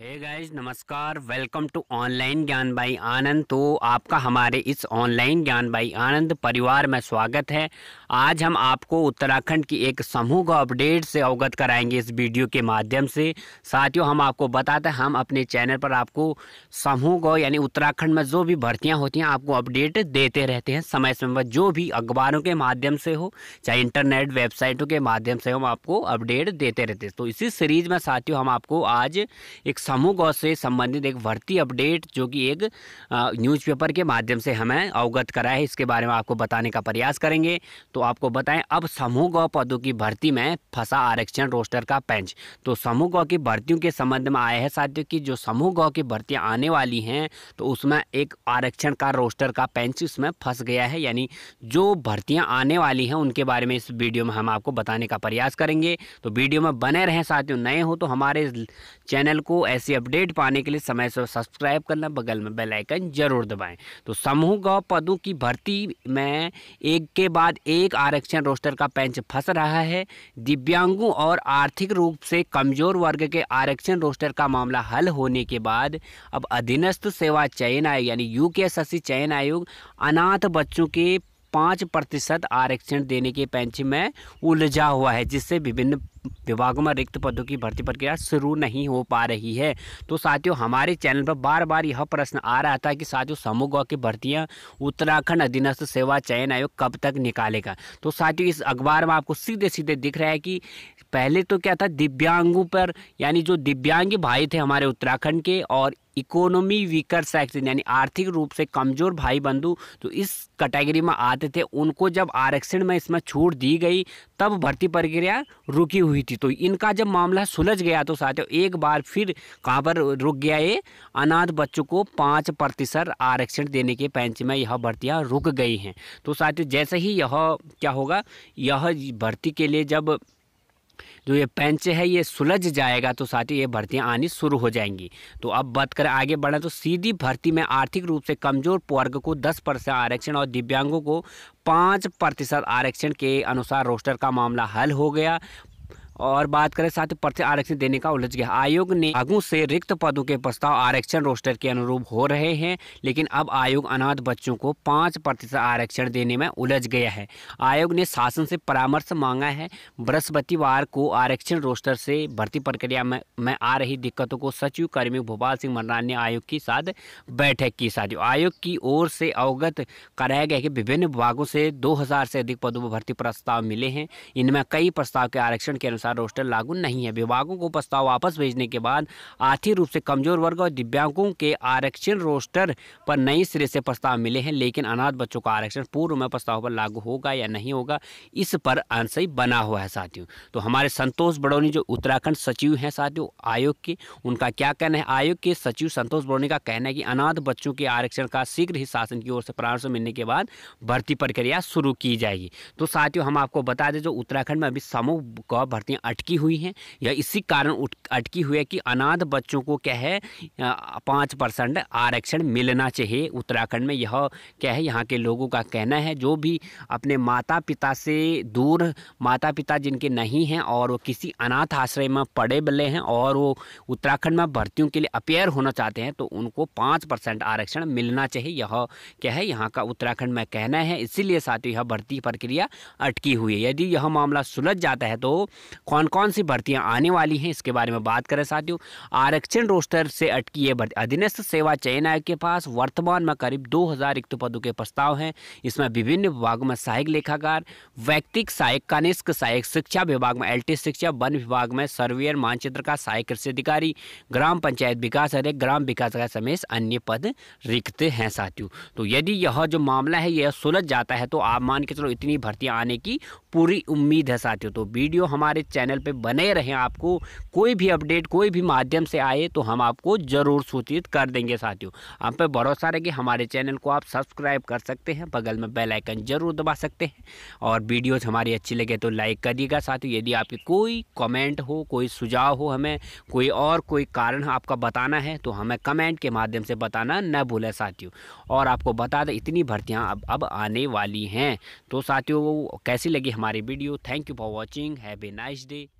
हे guys नमस्कार welcome to online Gyan by Anand तो आपका हमारे इस ऑनलाइन ज्ञान बाई आनंद परिवार में स्वागत है आज हम आपको उत्तराखंड की एक समूह का अपडेट से अवगत कराएंगे इस वीडियो के माध्यम से साथियों हम आपको बताते हैं हम अपने चैनल पर आपको समूह को यानी उत्तराखंड में जो भी भर्तियाँ होती हैं आपको अपडेट देते रहते हैं समय समय पर जो भी अखबारों के माध्यम से हो चाहे इंटरनेट वेबसाइटों के माध्यम से हम आपको अपडेट देते रहते हैं तो इसी सीरीज में साथियों हम आपको आज एक समूह से संबंधित एक भर्ती अपडेट जो कि एक न्यूज़पेपर के माध्यम से हमें अवगत करा है इसके बारे में आपको बताने का प्रयास करेंगे तो आपको बताएं अब समूह गौ पदों की भर्ती में फंसा आरक्षण रोस्टर का पेंच तो समूह गौ की भर्तियों के संबंध में आया है साथियों की जो समूह गौ की भर्तियाँ आने वाली हैं तो उसमें एक आरक्षण का रोस्टर का पेंच इसमें फंस गया है यानी जो भर्तियाँ आने वाली हैं उनके बारे में इस वीडियो में हम आपको बताने का प्रयास करेंगे तो वीडियो में बने रहें साथियों नए हो तो हमारे चैनल को ऐसी अपडेट पाने के लिए समय से सब्सक्राइब करना बगल में बेल आइकन जरूर दबाएं तो समूह गौ पदों की भर्ती में एक के बाद एक आरक्षण रोस्टर का पेंच फंस रहा है दिव्यांगों और आर्थिक रूप से कमजोर वर्ग के आरक्षण रोस्टर का मामला हल होने के बाद अब अधीनस्थ सेवा चयन आयोग यानी यू चयन आयोग अनाथ बच्चों के पाँच प्रतिशत आरक्षण देने के पेंच में उलझा हुआ है जिससे विभिन्न विभागों में रिक्त पदों की भर्ती प्रक्रिया शुरू नहीं हो पा रही है तो साथियों हमारे चैनल पर बार बार यह प्रश्न आ रहा था कि साथियों समूह गौ की भर्तियां उत्तराखंड अधीनस्थ सेवा चयन आयोग कब तक निकालेगा तो साथियों इस अखबार में आपको सीधे सीधे दिख रहा है कि पहले तो क्या था दिव्यांगों पर यानी जो दिव्यांग भाई थे हमारे उत्तराखंड के और इकोनॉमी वीकर सेक्शन यानी आर्थिक रूप से कमज़ोर भाई बंधु तो इस कैटेगरी में आते थे उनको जब आरक्षण में इसमें छूट दी गई तब भर्ती प्रक्रिया रुकी हुई थी तो इनका जब मामला सुलझ गया तो साथियों एक बार फिर कहाँ पर रुक गया ये अनाथ बच्चों को पाँच प्रतिशत आरक्षण देने के पेंच में यह भर्तियाँ रुक गई हैं तो साथियों जैसे ही यह क्या होगा यह भर्ती के लिए जब जो तो ये पेंच है ये सुलझ जाएगा तो साथ ही ये भर्तियां आनी शुरू हो जाएंगी तो अब बात करें आगे बढ़ें तो सीधी भर्ती में आर्थिक रूप से कमजोर वर्ग को 10 परसेंट आरक्षण और दिव्यांगों को पाँच प्रतिशत आरक्षण के अनुसार रोस्टर का मामला हल हो गया और बात करें साथ ही प्रति आरक्षण देने का उलझ गया आयोग ने आगू से रिक्त पदों के प्रस्ताव आरक्षण रोस्टर के अनुरूप हो रहे हैं लेकिन अब आयोग अनाथ बच्चों को पाँच प्रतिशत आरक्षण देने में उलझ गया है आयोग ने शासन से परामर्श मांगा है बृहस्पतिवार को आरक्षण रोस्टर से भर्ती प्रक्रिया में, में आ रही दिक्कतों को सचिव कर्मी भोपाल सिंह मनरान ने आयोग के साथ बैठक की साथियों आयोग की ओर से अवगत कराया गया कि विभिन्न विभागों से दो से अधिक पदों पर भर्ती प्रस्ताव मिले हैं इनमें कई प्रस्ताव के आरक्षण के अनुसार अनुसार रोस्टर लागू नहीं है विभागों को प्रस्ताव वापस भेजने के बाद आर्थिक रूप से कमजोर वर्ग और दिव्यांगों के आरक्षण रोस्टर पर नए सिरे से प्रस्ताव मिले हैं लेकिन अनाथ बच्चों का आरक्षण पूर्व में प्रस्ताव पर लागू होगा या नहीं होगा इस पर आंसर बना हुआ है साथियों तो हमारे संतोष बड़ौनी जो उत्तराखंड सचिव हैं साथियों आयोग के उनका क्या कहना है आयोग के सचिव संतोष बड़ौनी का कहना है कि अनाथ बच्चों के आरक्षण का शीघ्र ही शासन की ओर से परामर्श मिलने के बाद भर्ती प्रक्रिया शुरू की जाएगी तो साथियों हम आपको बता दें जो उत्तराखंड में अभी समूह भर्ती कहीं अटकी हुई हैं या इसी कारण अटकी हुई है कि अनाथ बच्चों को क्या है पाँच परसेंट आरक्षण मिलना चाहिए उत्तराखंड में यह क्या है यहाँ के लोगों का कहना है जो भी अपने माता पिता से दूर माता पिता जिनके नहीं हैं और वो किसी अनाथ आश्रय में पड़े बले हैं और वो उत्तराखंड में भर्तियों के लिए अपेयर होना चाहते हैं तो उनको पाँच परसेंट आरक्षण मिलना चाहिए यह क्या है यहाँ का उत्तराखंड में कहना है इसीलिए ही यह भर्ती प्रक्रिया अटकी हुई है यदि यह मामला सुलझ जाता है तो कौन कौन सी भर्तियाँ आने वाली हैं इसके बारे में बात करें साथियों आरक्षण रोस्टर से अटकी ये भर्ती अधीनस्थ सेवा चयन आयोग के पास वर्तमान में करीब दो हज़ार रिक्त पदों के प्रस्ताव हैं इसमें विभिन्न विभागों में सहायक लेखाकार व्यक्तिक सहायक कनिष्क सहायक शिक्षा विभाग में एलटी शिक्षा वन विभाग में सर्वेयर मानचित्र का सहायक कृषि अधिकारी ग्राम पंचायत विकास अरे ग्राम विकास का समेत अन्य पद रिक्त हैं साथियों तो यदि यह जो मामला है यह सुलझ जाता है तो आप मान के चलो इतनी भर्तियाँ आने की पूरी उम्मीद है साथियों तो वीडियो हमारे चैनल पे बने रहें आपको कोई भी अपडेट कोई भी माध्यम से आए तो हम आपको ज़रूर सूचित कर देंगे साथियों हम पे भरोसा रहे कि हमारे चैनल को आप सब्सक्राइब कर सकते हैं बगल में बेल आइकन जरूर दबा सकते हैं और वीडियोज़ हमारी अच्छी लगे तो लाइक करिएगा साथियों यदि आपकी कोई कॉमेंट हो कोई सुझाव हो हमें कोई और कोई कारण आपका बताना है तो हमें कमेंट के माध्यम से बताना न भूलें साथियों और आपको बता दें इतनी भर्तियाँ अब अब आने वाली हैं तो साथियों कैसी लगी हमारी video thank you for watching have nice D